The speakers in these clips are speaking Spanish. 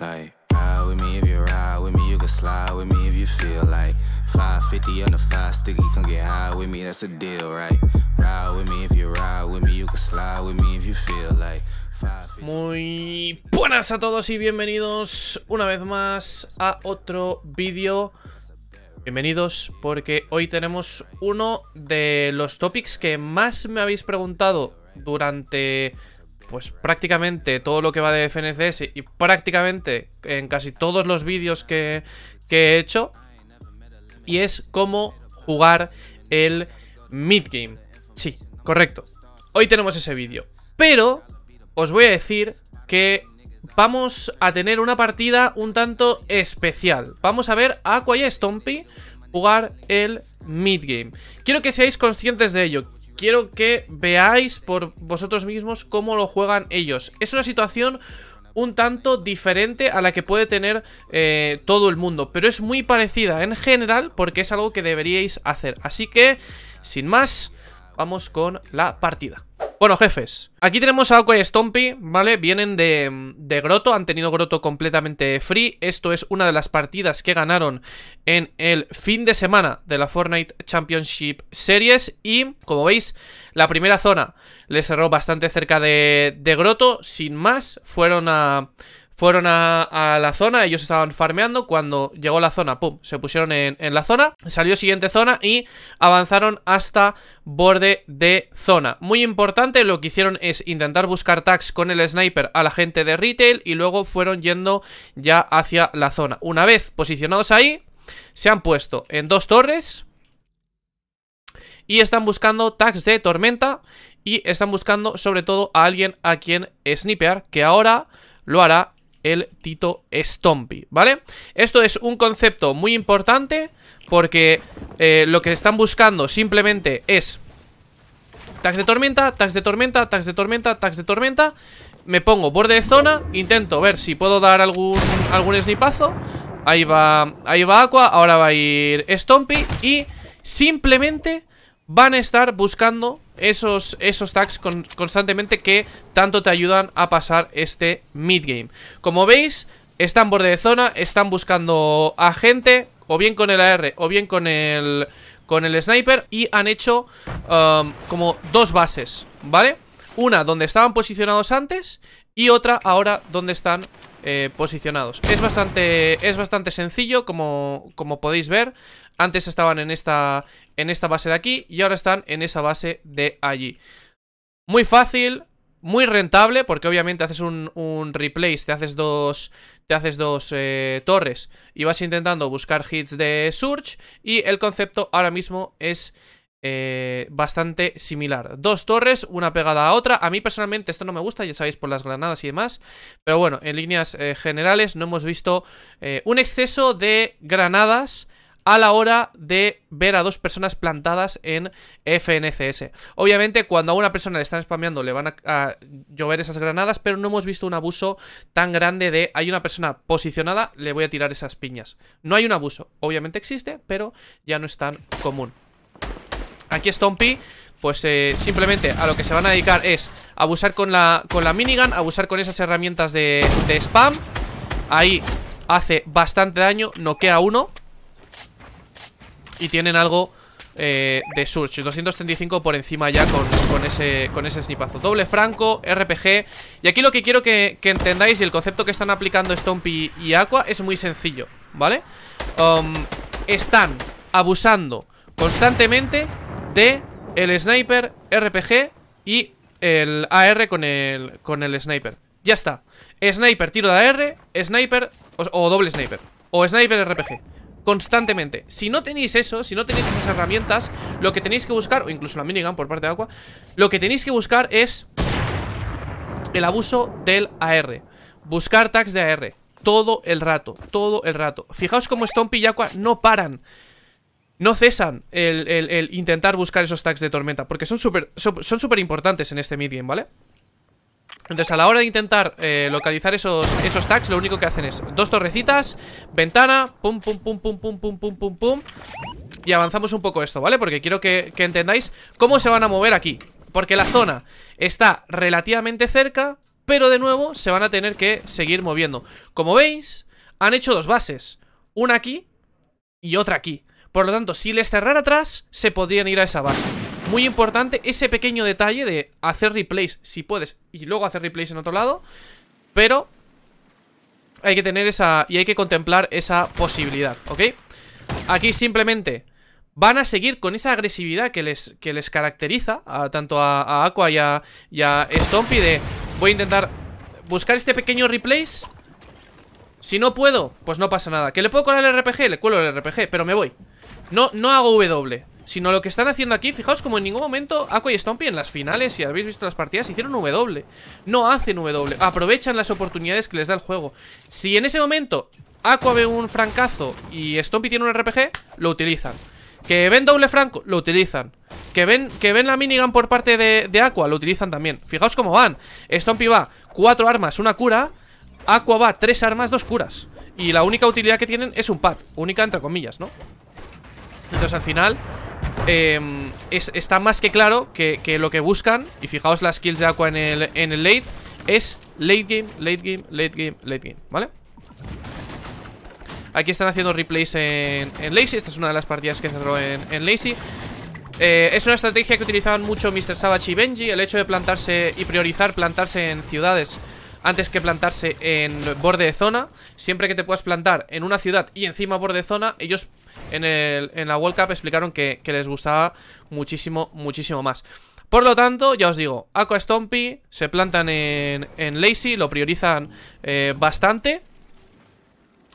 Like, ride with me if you ride with me, you can slide with me if you feel like 550 on the five you can get high with me, that's a deal, right? Ride with me if you ride with me, you can slide with me if you feel like. Muy buenas a todos y bienvenidos una vez más a otro vídeo. Bienvenidos porque hoy tenemos uno de los topics que más me habéis preguntado durante pues prácticamente todo lo que va de FNCS y prácticamente en casi todos los vídeos que, he hecho. Y es cómo jugar el mid-game. Sí, correcto. Hoy tenemos ese vídeo. Pero os voy a decir que vamos a tener una partida un tanto especial. Vamos a ver a Aqua y Stompy jugar el mid-game. Quiero que seáis conscientes de ello quiero que veáis por vosotros mismos cómo lo juegan ellos. Es una situación un tanto diferente a la que puede tener eh, todo el mundo, pero es muy parecida en general porque es algo que deberíais hacer. Así que, sin más, vamos con la partida bueno, jefes, aquí tenemos a Aqua y Stompy, ¿vale? Vienen de, de, Groto, han tenido Groto completamente free. Esto es una de las partidas que ganaron en el fin de semana de la Fortnite Championship Series. Y, como veis, la primera zona les cerró bastante cerca de, de Groto, sin más. Fueron a fueron a, la zona, ellos estaban farmeando. Cuando llegó la zona, pum, se pusieron en, en la zona. Salió siguiente zona y avanzaron hasta borde de zona. Muy importante, lo que hicieron es intentar buscar tags con el sniper a la gente de retail y luego fueron yendo ya hacia la zona. Una vez posicionados ahí, se han puesto en dos torres y están buscando tags de tormenta y están buscando sobre todo a alguien a quien snipear que ahora lo hará el Tito Stompy, ¿vale? Esto es un concepto muy importante porque eh, lo que están buscando simplemente es tax de tormenta, tax de tormenta, tax de tormenta, tax de tormenta Me pongo borde de zona, intento ver si puedo dar algún, algún snipazo Ahí va, ahí va Aqua, ahora va a ir Stompy y simplemente van a estar buscando esos, esos tags constantemente que tanto te ayudan a pasar este mid game Como veis, están borde de zona, están buscando a gente, o bien con el AR o bien con el, con el sniper, y han hecho um, como dos bases, ¿vale? Una donde estaban posicionados antes y otra ahora donde están eh, posicionados. Es bastante, es bastante sencillo, como, como podéis ver. Antes estaban en esta, en esta base de aquí y ahora están en esa base de allí. Muy fácil, muy rentable, porque obviamente haces un, un replace, te haces dos, te haces dos eh, torres y vas intentando buscar hits de Surge. Y el concepto ahora mismo es eh, bastante similar. Dos torres, una pegada a otra. A mí personalmente esto no me gusta, ya sabéis, por las granadas y demás. Pero bueno, en líneas eh, generales no hemos visto eh, un exceso de granadas a la hora de ver a dos personas plantadas en FNCS. Obviamente, cuando a una persona le están spameando, le van a, a, llover esas granadas, pero no hemos visto un abuso tan grande de hay una persona posicionada, le voy a tirar esas piñas. No hay un abuso, obviamente existe, pero ya no es tan común aquí Stompy pues eh, simplemente a lo que se van a dedicar es abusar con la, con la minigun, abusar con esas herramientas de, spam. Ahí hace bastante daño, noquea uno. Y tienen algo eh, de Surge, 235 por encima ya con, ese, con ese snipazo. Doble franco, RPG. Y aquí lo que quiero que, entendáis y el concepto que están aplicando Stompy y, Aqua es muy sencillo, ¿vale? Um, están abusando constantemente de el sniper, RPG y el AR con el, con el sniper. Ya está. Sniper, tiro de AR, sniper o, doble sniper. O sniper RPG. Constantemente. Si no tenéis eso, si no tenéis esas herramientas, lo que tenéis que buscar, o incluso la minigun por parte de Aqua, lo que tenéis que buscar es el abuso del AR. Buscar tags de AR. Todo el rato, todo el rato. Fijaos como Stomp y Aqua no paran no cesan el, intentar buscar esos tags de tormenta, porque son súper son, importantes en este midgame, ¿vale? Entonces a la hora de intentar eh, localizar esos, esos tags Lo único que hacen es dos torrecitas Ventana, pum pum pum pum pum pum pum pum pum Y avanzamos un poco esto, ¿vale? Porque quiero que entendáis cómo se van a mover aquí Porque la zona está relativamente cerca Pero de nuevo se van a tener que seguir moviendo Como veis, han hecho dos bases Una aquí y otra aquí por lo tanto, si les cerrara atrás, se podrían ir a esa base. Muy importante ese pequeño detalle de hacer replays si puedes y luego hacer replays en otro lado. Pero hay que tener esa... y hay que contemplar esa posibilidad, ¿ok? Aquí simplemente van a seguir con esa agresividad que les, que les caracteriza a, tanto a, Aqua y a, y Stompy de voy a intentar buscar este pequeño replays. Si no puedo, pues no pasa nada. ¿Que le puedo colar el RPG? Le cuelo el RPG, pero me voy. No, no hago W Sino lo que están haciendo aquí, fijaos como en ningún momento Aqua y Stompy en las finales, si habéis visto las partidas Hicieron W, no hacen W Aprovechan las oportunidades que les da el juego Si en ese momento Aqua ve un francazo y Stompy tiene un RPG Lo utilizan que ven doble franco, lo utilizan que ven, que ven la minigun por parte de, Aqua, lo utilizan también Fijaos cómo van Stompy va, cuatro armas, una cura Aqua va, tres armas, dos curas Y la única utilidad que tienen es un pad Única entre comillas, ¿no? Entonces al final em, es, está más que claro que, lo que buscan Y fijaos las kills de Aqua en el, late Es late game, late game, late game, late game, ¿vale? Aquí están haciendo replays en, en Lazy Esta es una de las partidas que cerró en, en Lazy eh, Es una estrategia que utilizaban mucho Mr. Savage y Benji El hecho de plantarse y priorizar plantarse en ciudades antes que plantarse en borde de zona. Siempre que te puedas plantar en una ciudad y encima borde de zona, ellos en, la World Cup explicaron que, les gustaba muchísimo, muchísimo más. Por lo tanto, ya os digo, Aqua Stompy se plantan en, en Lazy, lo priorizan eh, bastante.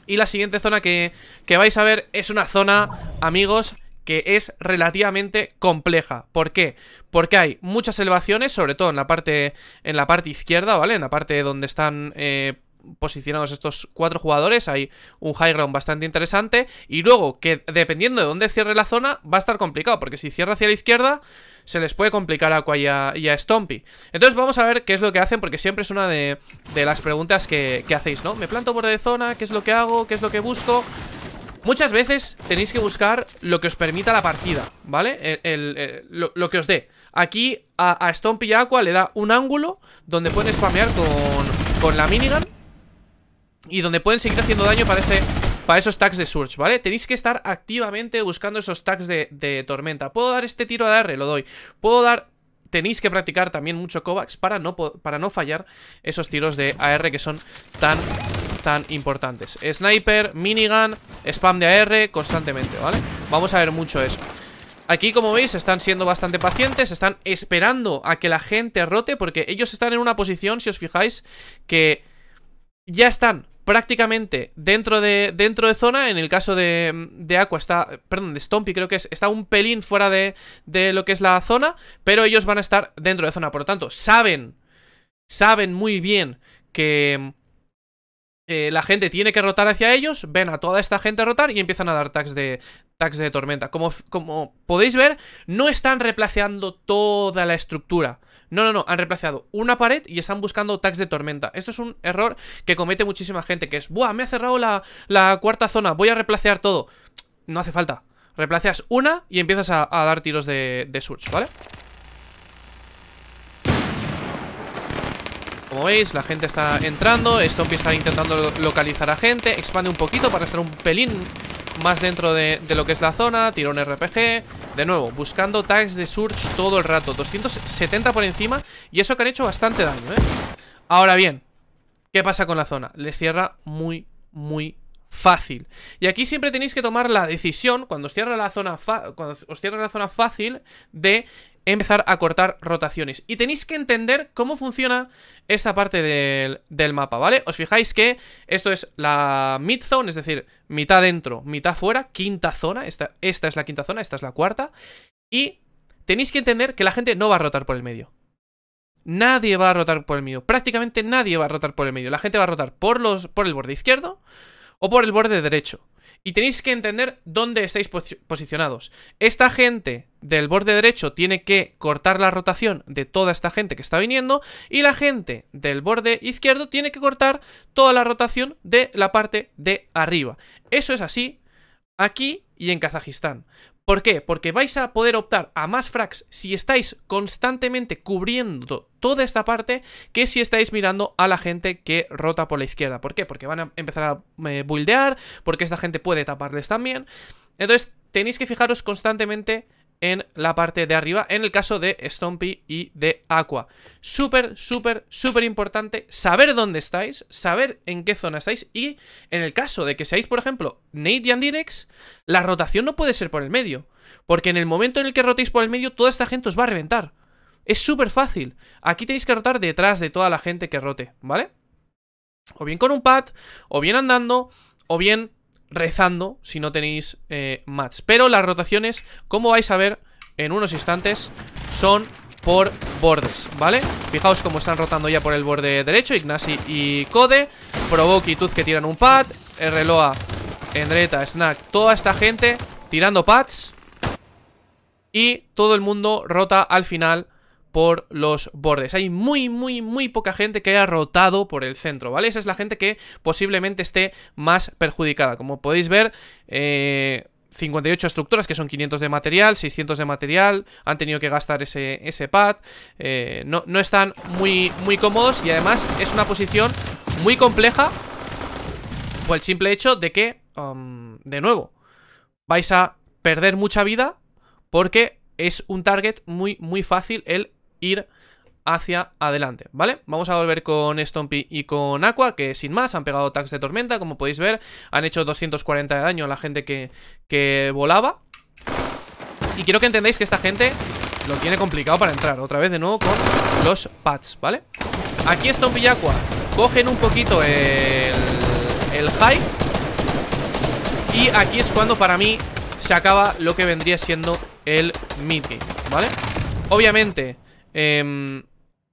Y la siguiente zona que, vais a ver es una zona, amigos, que es relativamente compleja. ¿Por qué? Porque hay muchas elevaciones, sobre todo en la parte, en la parte izquierda, ¿vale? En la parte donde están eh, posicionados estos cuatro jugadores, hay un high ground bastante interesante y luego que dependiendo de dónde cierre la zona va a estar complicado, porque si cierra hacia la izquierda se les puede complicar a Aqua y a, Stompy. Entonces vamos a ver qué es lo que hacen, porque siempre es una de, las preguntas que, hacéis, ¿no? Me planto por de zona, qué es lo que hago, qué es lo que busco... Muchas veces tenéis que buscar lo que os permita la partida, ¿vale? Eh, lo, que os dé. Aquí a, Stompy y a Aqua le da un ángulo donde pueden spamear con, con la minigun y donde pueden seguir haciendo daño para para esos tags de Surge, ¿vale? Tenéis que estar activamente buscando esos tags de, Tormenta. ¿Puedo dar este tiro de AR? Lo doy. ¿Puedo dar...? Tenéis que practicar también mucho Kovacs para no, para no fallar esos tiros de AR que son tan, tan importantes. Sniper, minigun, spam de AR constantemente, ¿vale? Vamos a ver mucho eso. Aquí, como veis, están siendo bastante pacientes, están esperando a que la gente rote porque ellos están en una posición, si os fijáis, que ya están prácticamente dentro de, dentro de zona, en el caso de, Aqua está, perdón, de Stompy creo que está un pelín fuera de, lo que es la zona, pero ellos van a estar dentro de zona, por lo tanto, saben, saben muy bien que... Eh, la gente tiene que rotar hacia ellos, ven a toda esta gente a rotar y empiezan a dar tags de, tax de tormenta. Como, como podéis ver, no están replaceando toda la estructura. No, no, no, han reemplazado una pared y están buscando tags de tormenta. Esto es un error que comete muchísima gente, que es, ¡buah, me ha cerrado la, la cuarta zona, voy a reemplazar todo! No hace falta. Reemplazas una y empiezas a, dar tiros de, de surge, ¿vale? Como veis, la gente está entrando Stompy está intentando localizar a gente Expande un poquito para estar un pelín más dentro de, lo que es la zona un RPG De nuevo, buscando tags de Surge todo el rato 270 por encima Y eso que han hecho bastante daño, ¿eh? Ahora bien, ¿qué pasa con la zona? Les cierra muy, muy fácil. Y aquí siempre tenéis que tomar la decisión, cuando cierra la zona, cuando os cierra la zona fácil, de empezar a cortar rotaciones. Y tenéis que entender cómo funciona esta parte del, mapa, ¿vale? Os fijáis que esto es la mid-zone, es decir, mitad dentro, mitad fuera, quinta zona. Esta, esta es la quinta zona, esta es la cuarta. Y tenéis que entender que la gente no va a rotar por el medio. Nadie va a rotar por el medio. Prácticamente nadie va a rotar por el medio. La gente va a rotar por, los, por el borde izquierdo o por el borde derecho. Y tenéis que entender dónde estáis posicionados. Esta gente del borde derecho tiene que cortar la rotación de toda esta gente que está viniendo y la gente del borde izquierdo tiene que cortar toda la rotación de la parte de arriba. Eso es así aquí y en Kazajistán. ¿Por qué? Porque vais a poder optar a más frags si estáis constantemente cubriendo toda esta parte que si estáis mirando a la gente que rota por la izquierda. ¿Por qué? Porque van a empezar a eh, buildear, porque esta gente puede taparles también. Entonces tenéis que fijaros constantemente en la parte de arriba en el caso de Stompy y de Aqua. Súper, súper, súper importante saber dónde estáis, saber en qué zona estáis y en el caso de que seáis, por ejemplo, Nate y Andirex, la rotación no puede ser por el medio, porque en el momento en el que rotéis por el medio, toda esta gente os va a reventar. Es súper fácil. Aquí tenéis que rotar detrás de toda la gente que rote, ¿vale? O bien con un pad, o bien andando, o bien rezando si no tenéis eh, mats. Pero las rotaciones, como vais a ver en unos instantes, son por bordes, ¿vale? Fijaos cómo están rotando ya por el borde derecho Ignasi y Code Provoke y Tuz que tiran un pad Reloa, Endreta, Snack Toda esta gente tirando pads Y todo el mundo rota al final por los bordes. Hay muy, muy, muy poca gente que haya rotado por el centro, ¿vale? Esa es la gente que posiblemente esté más perjudicada. Como podéis ver, 58 eh, estructuras, que son 500 de material, 600 de material, han tenido que gastar ese, ese pad, eh, no, están muy, muy cómodos y además es una posición muy compleja por el simple hecho de que, um, de nuevo, vais a perder mucha vida porque es un target muy, muy fácil el ir hacia adelante, ¿vale? Vamos a volver con Stompy y con Aqua, que sin más han pegado tags de tormenta, como podéis ver, han hecho 240 de daño a la gente que, volaba. Y quiero que entendáis que esta gente lo tiene complicado para entrar, otra vez de nuevo con los pads, ¿vale? Aquí Stompy y Aqua cogen un poquito el, el high y aquí es cuando para mí se acaba lo que vendría siendo el mid ¿vale? Obviamente... Em,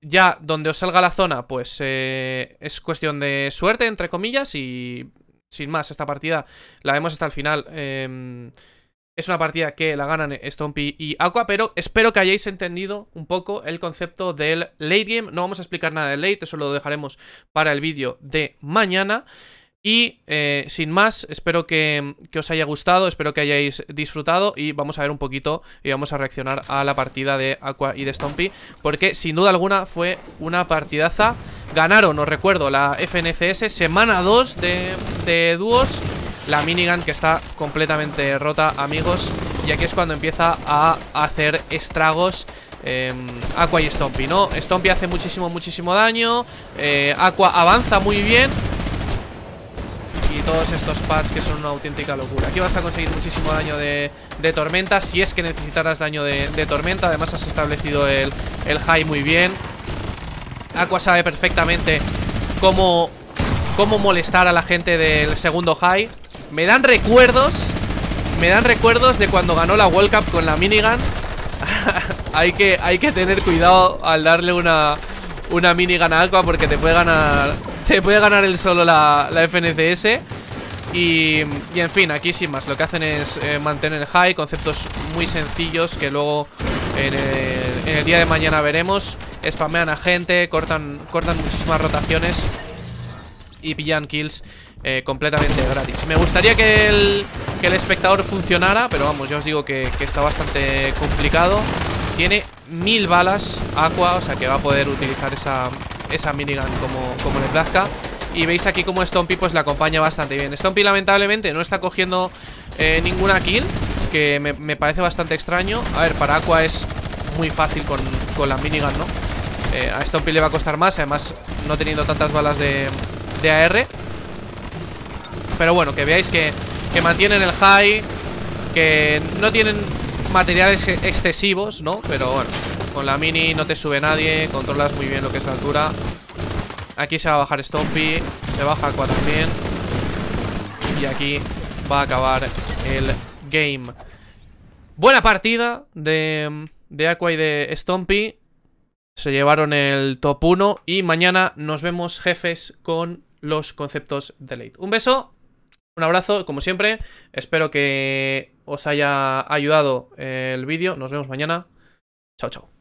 ya donde os salga la zona, pues eh, es cuestión de suerte, entre comillas, y sin más, esta partida la vemos hasta el final. Em, es una partida que la ganan Stompy y Aqua, pero espero que hayáis entendido un poco el concepto del late game. No vamos a explicar nada del late, eso lo dejaremos para el vídeo de mañana. Y eh, sin más, espero que, os haya gustado, espero que hayáis disfrutado y vamos a ver un poquito y vamos a reaccionar a la partida de Aqua y de Stompy porque sin duda alguna fue una partidaza. Ganaron, os recuerdo, la FNCS semana 2 de, de dúos, la minigun que está completamente rota, amigos, y aquí es cuando empieza a hacer estragos em, Aqua y Stompy, ¿no? Stompy hace muchísimo, muchísimo daño, eh, Aqua avanza muy bien todos estos pads que son una auténtica locura Aquí vas a conseguir muchísimo daño de, tormenta Si es que necesitarás daño de, tormenta Además has establecido el, high muy bien Aqua sabe perfectamente cómo, cómo molestar a la gente del segundo high Me dan recuerdos Me dan recuerdos de cuando ganó la World Cup con la minigun hay, que, hay que tener cuidado al darle una, una minigun a Aqua Porque te puede ganar se puede ganar el solo la, FNCS. Y, y, en fin, aquí sin más, lo que hacen es eh, mantener el high, conceptos muy sencillos que luego en el, día de mañana veremos. Spamean a gente, cortan, cortan muchísimas rotaciones y pillan kills eh, completamente gratis. Me gustaría que el, espectador funcionara, pero vamos, ya os digo que, que está bastante complicado. Tiene mil balas, Aqua, o sea que va a poder utilizar esa, esa minigun como, como le plazca Y veis aquí como Stompy pues la acompaña bastante bien Stompy lamentablemente no está cogiendo eh, ninguna kill Que me, parece bastante extraño A ver, para Aqua es muy fácil con, con la minigun, ¿no? Eh, a Stompy le va a costar más Además, no teniendo tantas balas de, de AR Pero bueno, que veáis que, que mantienen el high Que no tienen materiales excesivos, ¿no? Pero bueno con la mini no te sube nadie Controlas muy bien lo que es la altura Aquí se va a bajar Stompy Se baja Aqua también Y aquí va a acabar el game Buena partida de, de Aqua y de Stompy Se llevaron el top 1 Y mañana nos vemos jefes con los conceptos de late Un beso un abrazo, como siempre. Espero que os haya ayudado el vídeo. Nos vemos mañana. Chao, chao.